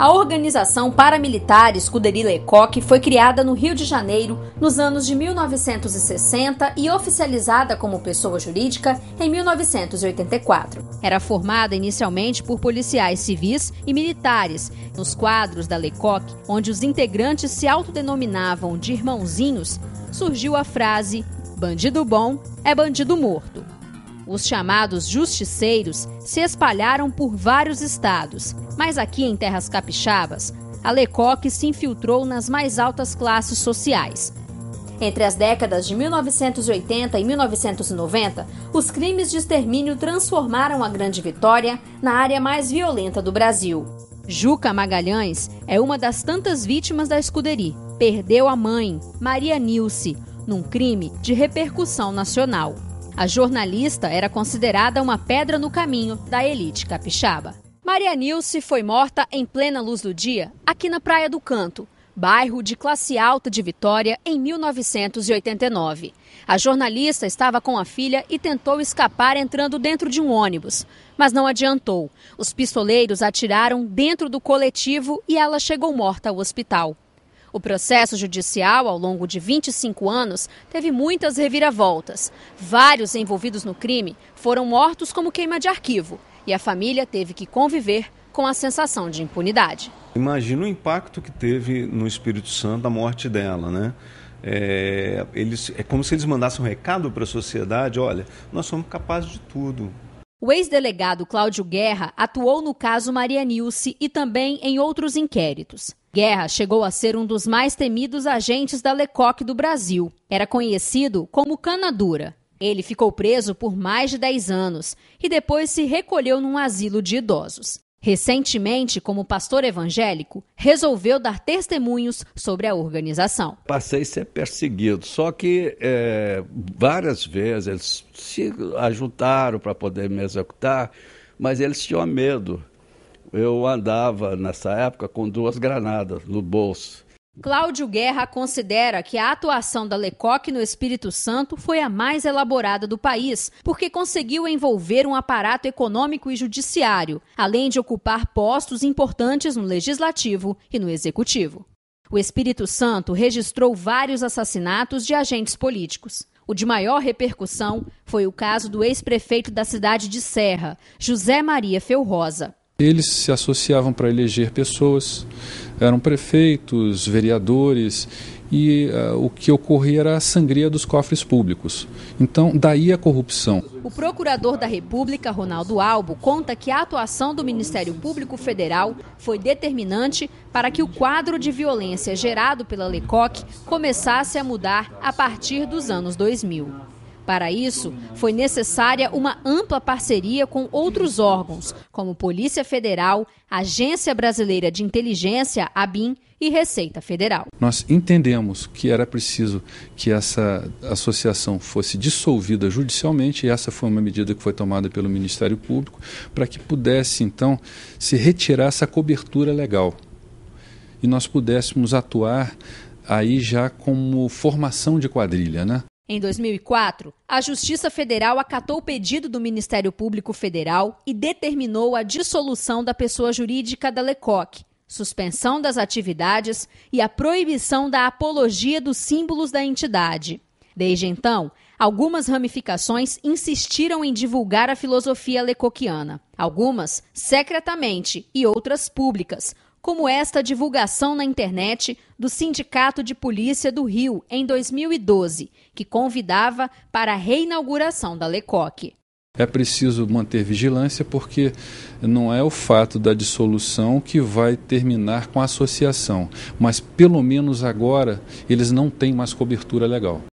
A organização paramilitar Escuderia Lecoque foi criada no Rio de Janeiro nos anos de 1960 e oficializada como pessoa jurídica em 1984. Era formada inicialmente por policiais civis e militares. Nos quadros da Lecoque, onde os integrantes se autodenominavam de irmãozinhos, surgiu a frase: bandido bom é bandido morto. Os chamados justiceiros se espalharam por vários estados, mas aqui em terras capixabas, a Lecoque se infiltrou nas mais altas classes sociais. Entre as décadas de 1980 e 1990, os crimes de extermínio transformaram a Grande Vitória na área mais violenta do Brasil. Juca Magalhães é uma das tantas vítimas da escuderia. Perdeu a mãe, Maria Nilce, num crime de repercussão nacional. A jornalista era considerada uma pedra no caminho da elite capixaba. Maria Nilce foi morta em plena luz do dia, aqui na Praia do Canto, bairro de classe alta de Vitória, em 1989. A jornalista estava com a filha e tentou escapar entrando dentro de um ônibus, mas não adiantou. Os pistoleiros atiraram dentro do coletivo e ela chegou morta ao hospital. O processo judicial, ao longo de 25 anos, teve muitas reviravoltas. Vários envolvidos no crime foram mortos como queima de arquivo e a família teve que conviver com a sensação de impunidade. Imagina o impacto que teve no Espírito Santo a morte dela, né? É, eles, é como se eles mandassem um recado para a sociedade: olha, nós somos capazes de tudo, o ex-delegado Cláudio Guerra atuou no caso Maria Nilce e também em outros inquéritos. Guerra chegou a ser um dos mais temidos agentes da Lecoque do Brasil. Era conhecido como Canadura. Ele ficou preso por mais de 10 anos e depois se recolheu num asilo de idosos. Recentemente, como pastor evangélico, resolveu dar testemunhos sobre a organização. Passei a ser perseguido, só que é, várias vezes eles se ajuntaram para poder me executar, mas eles tinham medo. Eu andava nessa época com duas granadas no bolso. Cláudio Guerra considera que a atuação da Lecoque no Espírito Santo foi a mais elaborada do país, porque conseguiu envolver um aparato econômico e judiciário, além de ocupar postos importantes no legislativo e no executivo. O Espírito Santo registrou vários assassinatos de agentes políticos. O de maior repercussão foi o caso do ex-prefeito da cidade de Serra, José Maria Felrosa. Eles se associavam para eleger pessoas, eram prefeitos, vereadores, e uh, o que ocorria era a sangria dos cofres públicos. Então, daí a corrupção. O procurador da República, Ronaldo Albo, conta que a atuação do Ministério Público Federal foi determinante para que o quadro de violência gerado pela LECOC começasse a mudar a partir dos anos 2000. Para isso, foi necessária uma ampla parceria com outros órgãos, como Polícia Federal, Agência Brasileira de Inteligência, ABIN, e Receita Federal. Nós entendemos que era preciso que essa associação fosse dissolvida judicialmente e essa foi uma medida que foi tomada pelo Ministério Público para que pudesse então se retirar essa cobertura legal e nós pudéssemos atuar aí já como formação de quadrilha, né? Em 2004, a Justiça Federal acatou o pedido do Ministério Público Federal e determinou a dissolução da pessoa jurídica da Lecoq, suspensão das atividades e a proibição da apologia dos símbolos da entidade. Desde então, algumas ramificações insistiram em divulgar a filosofia lecoquiana, algumas secretamente e outras públicas, como esta divulgação na internet do Sindicato de Polícia do Rio em 2012, que convidava para a reinauguração da Lecoque. É preciso manter vigilância porque não é o fato da dissolução que vai terminar com a associação, mas pelo menos agora eles não têm mais cobertura legal.